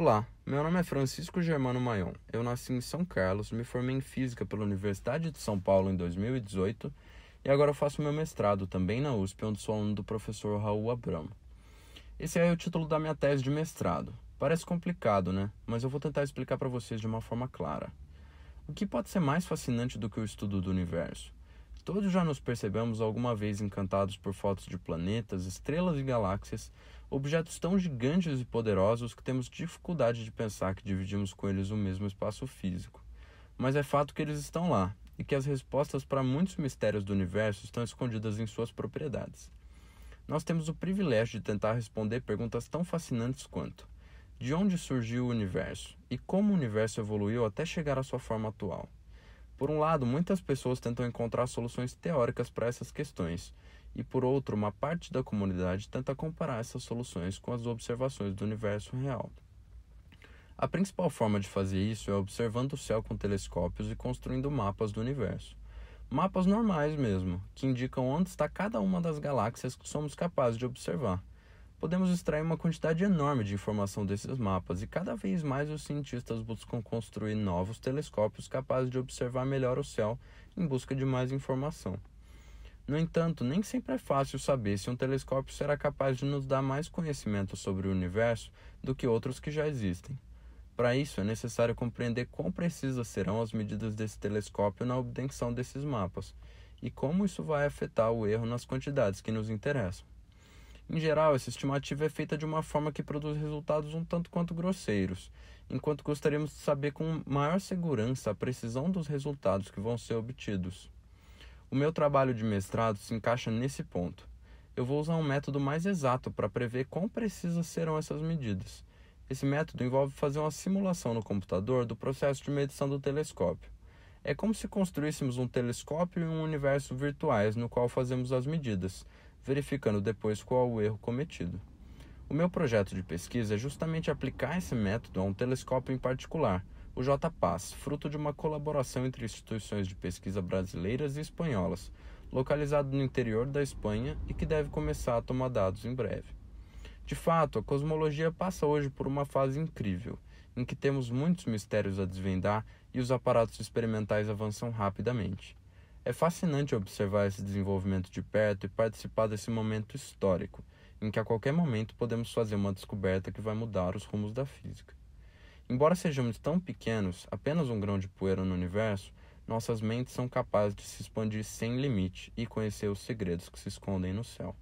Olá, meu nome é Francisco Germano Maion. Eu nasci em São Carlos, me formei em Física pela Universidade de São Paulo em 2018 e agora faço meu mestrado também na USP, onde sou aluno do professor Raul Abramo. Esse é o título da minha tese de mestrado. Parece complicado, né? Mas eu vou tentar explicar para vocês de uma forma clara. O que pode ser mais fascinante do que o estudo do universo? Todos já nos percebemos alguma vez encantados por fotos de planetas, estrelas e galáxias, objetos tão gigantes e poderosos que temos dificuldade de pensar que dividimos com eles o mesmo espaço físico. Mas é fato que eles estão lá e que as respostas para muitos mistérios do universo estão escondidas em suas propriedades. Nós temos o privilégio de tentar responder perguntas tão fascinantes quanto: de onde surgiu o universo e como o universo evoluiu até chegar à sua forma atual? Por um lado, muitas pessoas tentam encontrar soluções teóricas para essas questões, e por outro, uma parte da comunidade tenta comparar essas soluções com as observações do universo real. A principal forma de fazer isso é observando o céu com telescópios e construindo mapas do universo. Mapas normais mesmo, que indicam onde está cada uma das galáxias que somos capazes de observar podemos extrair uma quantidade enorme de informação desses mapas e cada vez mais os cientistas buscam construir novos telescópios capazes de observar melhor o céu em busca de mais informação. No entanto, nem sempre é fácil saber se um telescópio será capaz de nos dar mais conhecimento sobre o universo do que outros que já existem. Para isso, é necessário compreender quão precisas serão as medidas desse telescópio na obtenção desses mapas e como isso vai afetar o erro nas quantidades que nos interessam. Em geral, essa estimativa é feita de uma forma que produz resultados um tanto quanto grosseiros, enquanto gostaríamos de saber com maior segurança a precisão dos resultados que vão ser obtidos. O meu trabalho de mestrado se encaixa nesse ponto. Eu vou usar um método mais exato para prever quão precisas serão essas medidas. Esse método envolve fazer uma simulação no computador do processo de medição do telescópio. É como se construíssemos um telescópio e um universo virtuais no qual fazemos as medidas, verificando depois qual o erro cometido. O meu projeto de pesquisa é justamente aplicar esse método a um telescópio em particular, o JPAS, fruto de uma colaboração entre instituições de pesquisa brasileiras e espanholas, localizado no interior da Espanha e que deve começar a tomar dados em breve. De fato, a cosmologia passa hoje por uma fase incrível, em que temos muitos mistérios a desvendar e os aparatos experimentais avançam rapidamente. É fascinante observar esse desenvolvimento de perto e participar desse momento histórico, em que a qualquer momento podemos fazer uma descoberta que vai mudar os rumos da física. Embora sejamos tão pequenos, apenas um grão de poeira no universo, nossas mentes são capazes de se expandir sem limite e conhecer os segredos que se escondem no céu.